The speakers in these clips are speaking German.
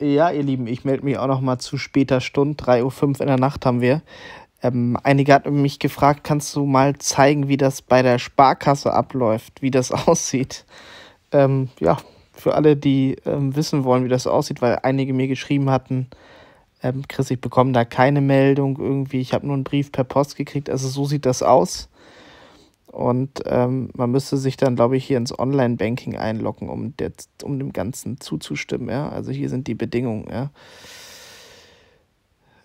Ja, ihr Lieben, ich melde mich auch noch mal zu später Stunde. 3.05 Uhr in der Nacht haben wir. Ähm, einige hatten mich gefragt, kannst du mal zeigen, wie das bei der Sparkasse abläuft, wie das aussieht? Ähm, ja, für alle, die ähm, wissen wollen, wie das aussieht, weil einige mir geschrieben hatten, ähm, Chris, ich bekomme da keine Meldung irgendwie, ich habe nur einen Brief per Post gekriegt, also so sieht das aus. Und ähm, man müsste sich dann, glaube ich, hier ins Online-Banking einloggen, um, der, um dem Ganzen zuzustimmen. Ja? Also hier sind die Bedingungen. Ja?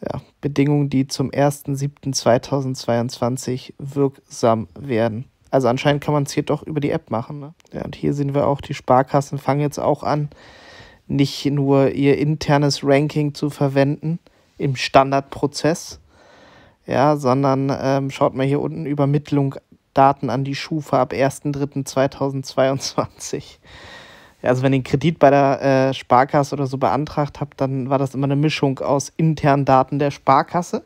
Ja, Bedingungen, die zum 1.7.2022 wirksam werden. Also anscheinend kann man es hier doch über die App machen. Ne? Ja, und hier sehen wir auch, die Sparkassen fangen jetzt auch an, nicht nur ihr internes Ranking zu verwenden im Standardprozess, ja, sondern ähm, schaut mal hier unten Übermittlung Daten an die Schufa ab 1.3.2022. Also wenn ihr einen Kredit bei der äh, Sparkasse oder so beantragt habt, dann war das immer eine Mischung aus internen Daten der Sparkasse.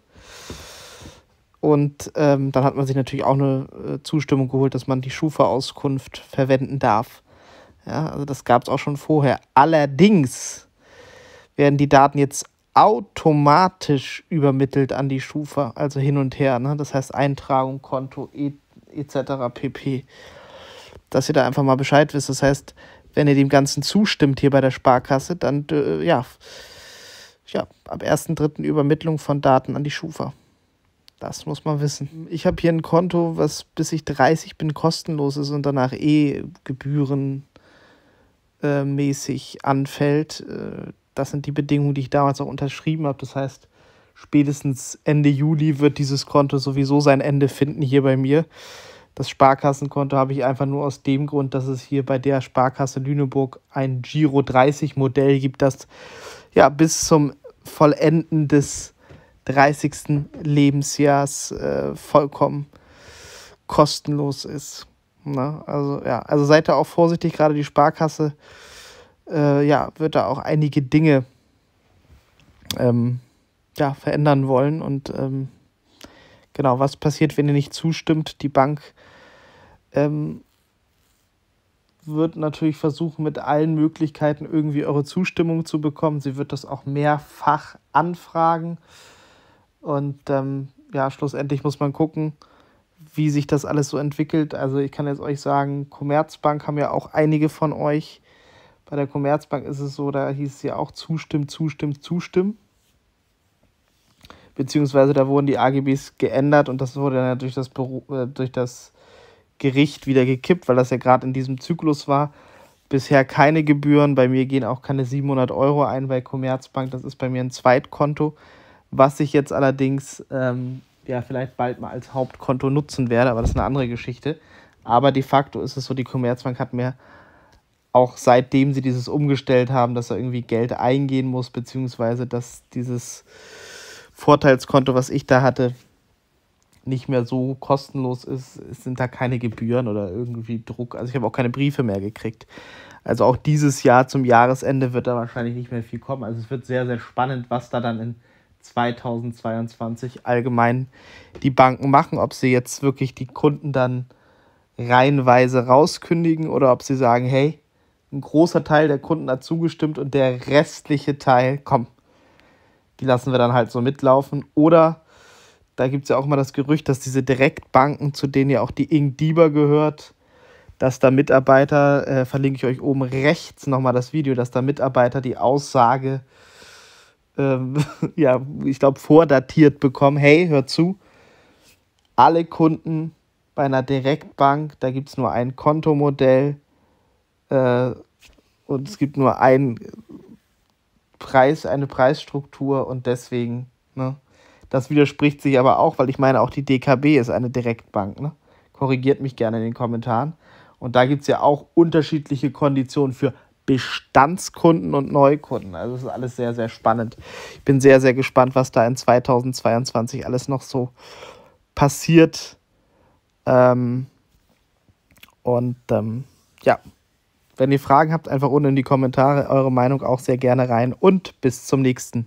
Und ähm, dann hat man sich natürlich auch eine äh, Zustimmung geholt, dass man die Schufa-Auskunft verwenden darf. Ja, also das gab es auch schon vorher. Allerdings werden die Daten jetzt automatisch übermittelt an die Schufa, also hin und her. Ne? Das heißt Eintragung, Konto etc. pp. Dass ihr da einfach mal Bescheid wisst. Das heißt, wenn ihr dem Ganzen zustimmt hier bei der Sparkasse, dann äh, ja, ja, ab 1.3. Übermittlung von Daten an die Schufa. Das muss man wissen. Ich habe hier ein Konto, was bis ich 30 bin kostenlos ist und danach eh gebührenmäßig äh, anfällt. Äh, das sind die Bedingungen, die ich damals auch unterschrieben habe. Das heißt, spätestens Ende Juli wird dieses Konto sowieso sein Ende finden hier bei mir. Das Sparkassenkonto habe ich einfach nur aus dem Grund, dass es hier bei der Sparkasse Lüneburg ein Giro 30 Modell gibt, das ja bis zum Vollenden des 30. Lebensjahrs äh, vollkommen kostenlos ist. Ne? Also ja, also seid da auch vorsichtig, gerade die Sparkasse äh, ja, wird da auch einige Dinge ähm, ja, verändern wollen. Und ähm, genau, was passiert, wenn ihr nicht zustimmt? Die Bank ähm, wird natürlich versuchen, mit allen Möglichkeiten irgendwie eure Zustimmung zu bekommen. Sie wird das auch mehrfach anfragen. Und ähm, ja, schlussendlich muss man gucken, wie sich das alles so entwickelt. Also ich kann jetzt euch sagen, Commerzbank haben ja auch einige von euch. Bei der Commerzbank ist es so, da hieß es ja auch zustimmen, zustimmen, zustimmen beziehungsweise da wurden die AGBs geändert und das wurde dann durch das, Büro, äh, durch das Gericht wieder gekippt, weil das ja gerade in diesem Zyklus war. Bisher keine Gebühren, bei mir gehen auch keine 700 Euro ein bei Commerzbank, das ist bei mir ein Zweitkonto, was ich jetzt allerdings ähm, ja vielleicht bald mal als Hauptkonto nutzen werde, aber das ist eine andere Geschichte. Aber de facto ist es so, die Commerzbank hat mir auch seitdem sie dieses umgestellt haben, dass da irgendwie Geld eingehen muss, beziehungsweise dass dieses Vorteilskonto, was ich da hatte, nicht mehr so kostenlos ist, es sind da keine Gebühren oder irgendwie Druck. Also ich habe auch keine Briefe mehr gekriegt. Also auch dieses Jahr zum Jahresende wird da wahrscheinlich nicht mehr viel kommen. Also es wird sehr, sehr spannend, was da dann in 2022 allgemein die Banken machen, ob sie jetzt wirklich die Kunden dann reihenweise rauskündigen oder ob sie sagen, hey, ein großer Teil der Kunden hat zugestimmt und der restliche Teil, komm, die lassen wir dann halt so mitlaufen. Oder da gibt es ja auch mal das Gerücht, dass diese Direktbanken, zu denen ja auch die Ingdieber gehört, dass da Mitarbeiter, äh, verlinke ich euch oben rechts nochmal das Video, dass da Mitarbeiter die Aussage, ähm, ja, ich glaube, vordatiert bekommen, hey, hör zu, alle Kunden bei einer Direktbank, da gibt es nur ein Kontomodell äh, und es gibt nur ein Preis, eine Preisstruktur und deswegen, ne? Das widerspricht sich aber auch, weil ich meine, auch die DKB ist eine Direktbank, ne? Korrigiert mich gerne in den Kommentaren. Und da gibt es ja auch unterschiedliche Konditionen für Bestandskunden und Neukunden. Also es ist alles sehr, sehr spannend. Ich bin sehr, sehr gespannt, was da in 2022 alles noch so passiert. Ähm und ähm, ja. Wenn ihr Fragen habt, einfach unten in die Kommentare eure Meinung auch sehr gerne rein und bis zum nächsten.